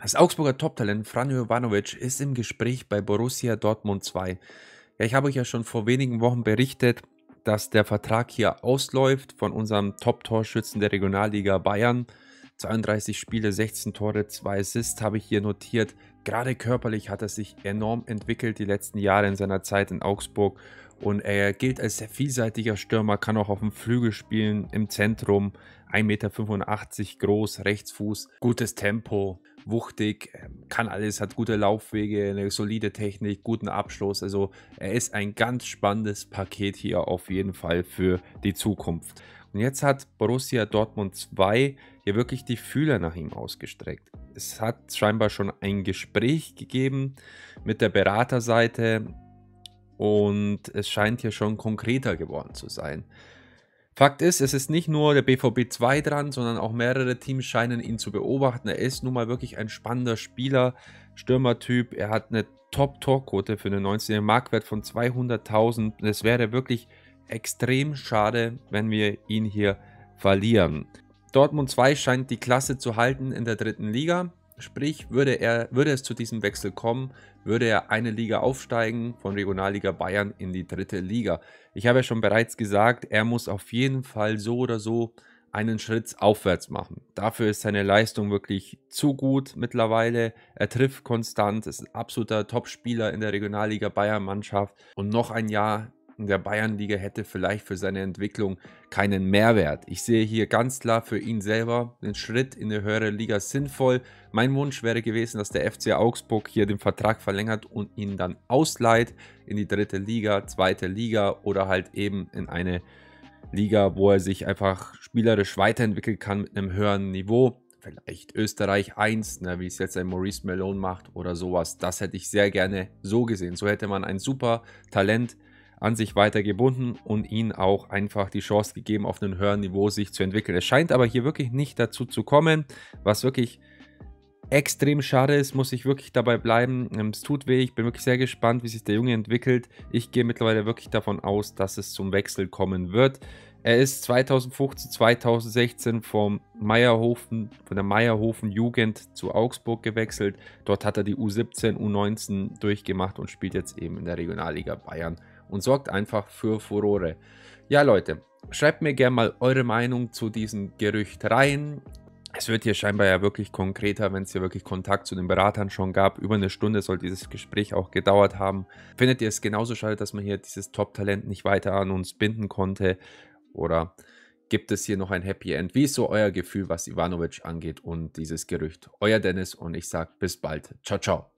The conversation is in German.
Das Augsburger Toptalent Franjo Jovanovic ist im Gespräch bei Borussia Dortmund 2. Ja, ich habe euch ja schon vor wenigen Wochen berichtet, dass der Vertrag hier ausläuft von unserem Top-Torschützen der Regionalliga Bayern. 32 Spiele, 16 Tore, 2 Assists habe ich hier notiert. Gerade körperlich hat er sich enorm entwickelt die letzten Jahre in seiner Zeit in Augsburg und er gilt als sehr vielseitiger Stürmer, kann auch auf dem Flügel spielen, im Zentrum, 1,85 Meter groß, Rechtsfuß, gutes Tempo wuchtig, kann alles, hat gute Laufwege, eine solide Technik, guten Abschluss. Also er ist ein ganz spannendes Paket hier auf jeden Fall für die Zukunft. Und jetzt hat Borussia Dortmund 2 hier wirklich die Fühler nach ihm ausgestreckt. Es hat scheinbar schon ein Gespräch gegeben mit der Beraterseite und es scheint hier schon konkreter geworden zu sein. Fakt ist, es ist nicht nur der BVB 2 dran, sondern auch mehrere Teams scheinen ihn zu beobachten. Er ist nun mal wirklich ein spannender Spieler, Stürmertyp. Er hat eine Top-Torquote für den 19er Marktwert von 200.000. Es wäre wirklich extrem schade, wenn wir ihn hier verlieren. Dortmund 2 scheint die Klasse zu halten in der dritten Liga. Sprich, würde, er, würde es zu diesem Wechsel kommen, würde er eine Liga aufsteigen von Regionalliga Bayern in die dritte Liga. Ich habe ja schon bereits gesagt, er muss auf jeden Fall so oder so einen Schritt aufwärts machen. Dafür ist seine Leistung wirklich zu gut mittlerweile. Er trifft konstant, ist ein absoluter Topspieler in der Regionalliga Bayern Mannschaft und noch ein Jahr Fakten der Bayernliga hätte vielleicht für seine Entwicklung keinen Mehrwert. Ich sehe hier ganz klar für ihn selber den Schritt in eine höhere Liga sinnvoll. Mein Wunsch wäre gewesen, dass der FC Augsburg hier den Vertrag verlängert und ihn dann ausleiht in die dritte Liga, zweite Liga oder halt eben in eine Liga, wo er sich einfach spielerisch weiterentwickeln kann mit einem höheren Niveau vielleicht Österreich 1, ne, wie es jetzt ein Maurice Malone macht oder sowas. Das hätte ich sehr gerne so gesehen. So hätte man ein super Talent an sich weiter gebunden und ihnen auch einfach die Chance gegeben, auf einem höheren Niveau sich zu entwickeln. Es scheint aber hier wirklich nicht dazu zu kommen, was wirklich extrem schade ist, muss ich wirklich dabei bleiben. Ähm, es tut weh, ich bin wirklich sehr gespannt, wie sich der Junge entwickelt. Ich gehe mittlerweile wirklich davon aus, dass es zum Wechsel kommen wird. Er ist 2015, 2016 vom Meierhofen, von der Meierhofen Jugend zu Augsburg gewechselt. Dort hat er die U17, U19 durchgemacht und spielt jetzt eben in der Regionalliga Bayern und sorgt einfach für Furore. Ja, Leute, schreibt mir gerne mal eure Meinung zu diesem Gerücht rein. Es wird hier scheinbar ja wirklich konkreter, wenn es hier wirklich Kontakt zu den Beratern schon gab. Über eine Stunde soll dieses Gespräch auch gedauert haben. Findet ihr es genauso schade, dass man hier dieses Top-Talent nicht weiter an uns binden konnte? Oder gibt es hier noch ein Happy End? Wie ist so euer Gefühl, was Ivanovic angeht und dieses Gerücht? Euer Dennis und ich sage bis bald. Ciao, ciao.